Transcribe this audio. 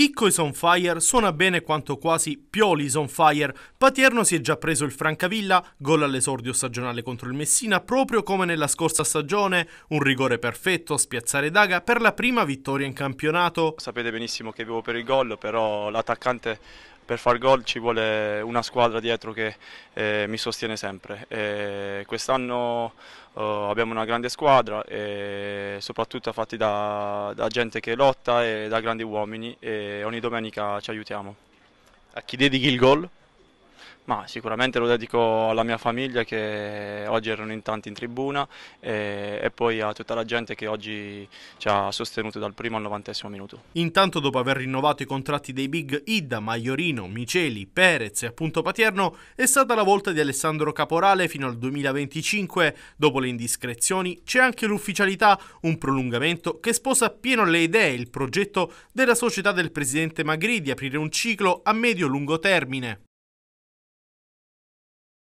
Chicco is on fire suona bene quanto quasi Pioli is on fire. Paterno si è già preso il Francavilla, gol all'esordio stagionale contro il Messina, proprio come nella scorsa stagione, un rigore perfetto a spiazzare Daga per la prima vittoria in campionato. Sapete benissimo che vivo per il gol, però l'attaccante per far gol ci vuole una squadra dietro che eh, mi sostiene sempre. Eh, quest'anno oh, abbiamo una grande squadra, eh, soprattutto fatti da, da gente che lotta e da grandi uomini e ogni domenica ci aiutiamo. A chi dedichi il gol? Ma sicuramente lo dedico alla mia famiglia che oggi erano in tanti in tribuna e, e, poi a tutta la gente che oggi ci ha sostenuto dal primo al novantesimo minuto. Intanto dopo aver rinnovato i contratti dei big Idda, Maiorino, Miceli, Perez e appunto Paterno è stata la volta di Alessandro Caporale fino al 2025. Dopo le indiscrezioni c'è anche l'ufficialità, un prolungamento che sposa appieno le idee, e il progetto della società del presidente Magri di aprire un ciclo a medio-lungo termine.